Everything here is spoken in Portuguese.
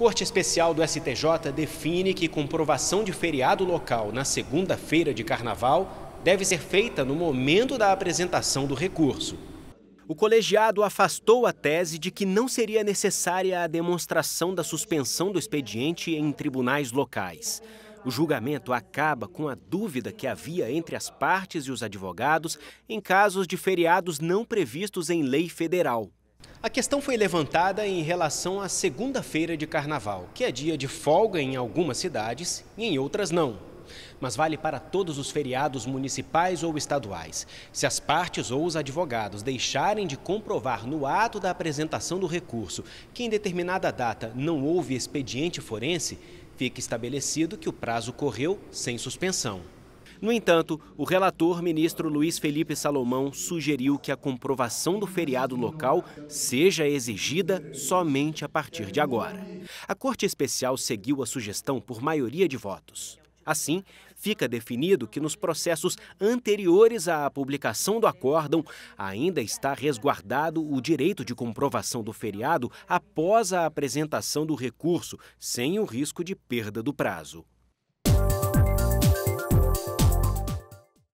Corte Especial do STJ define que comprovação de feriado local na segunda-feira de carnaval deve ser feita no momento da apresentação do recurso. O colegiado afastou a tese de que não seria necessária a demonstração da suspensão do expediente em tribunais locais. O julgamento acaba com a dúvida que havia entre as partes e os advogados em casos de feriados não previstos em lei federal. A questão foi levantada em relação à segunda-feira de carnaval, que é dia de folga em algumas cidades e em outras não. Mas vale para todos os feriados municipais ou estaduais. Se as partes ou os advogados deixarem de comprovar no ato da apresentação do recurso que em determinada data não houve expediente forense, fica estabelecido que o prazo correu sem suspensão. No entanto, o relator, ministro Luiz Felipe Salomão, sugeriu que a comprovação do feriado local seja exigida somente a partir de agora. A Corte Especial seguiu a sugestão por maioria de votos. Assim, fica definido que nos processos anteriores à publicação do acórdão, ainda está resguardado o direito de comprovação do feriado após a apresentação do recurso, sem o risco de perda do prazo.